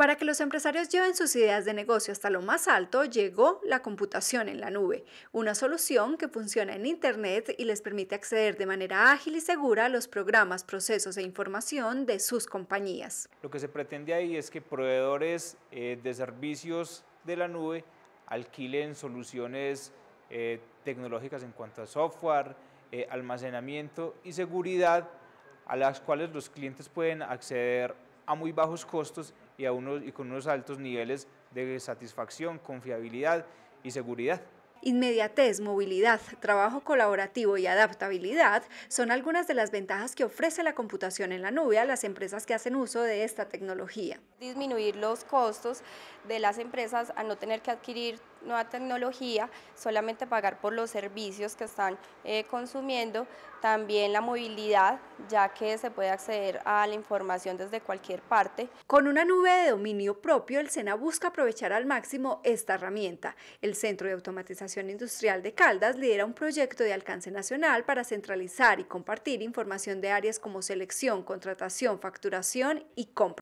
Para que los empresarios lleven sus ideas de negocio hasta lo más alto, llegó la computación en la nube, una solución que funciona en Internet y les permite acceder de manera ágil y segura a los programas, procesos e información de sus compañías. Lo que se pretende ahí es que proveedores eh, de servicios de la nube alquilen soluciones eh, tecnológicas en cuanto a software, eh, almacenamiento y seguridad a las cuales los clientes pueden acceder a muy bajos costos y, y con unos altos niveles de satisfacción, confiabilidad y seguridad. Inmediatez, movilidad, trabajo colaborativo y adaptabilidad son algunas de las ventajas que ofrece la computación en la nube a las empresas que hacen uso de esta tecnología. Disminuir los costos de las empresas al no tener que adquirir nueva tecnología, solamente pagar por los servicios que están eh, consumiendo, también la movilidad, ya que se puede acceder a la información desde cualquier parte. Con una nube de dominio propio, el SENA busca aprovechar al máximo esta herramienta. El Centro de Automatización Industrial de Caldas lidera un proyecto de alcance nacional para centralizar y compartir información de áreas como selección, contratación, facturación y compra.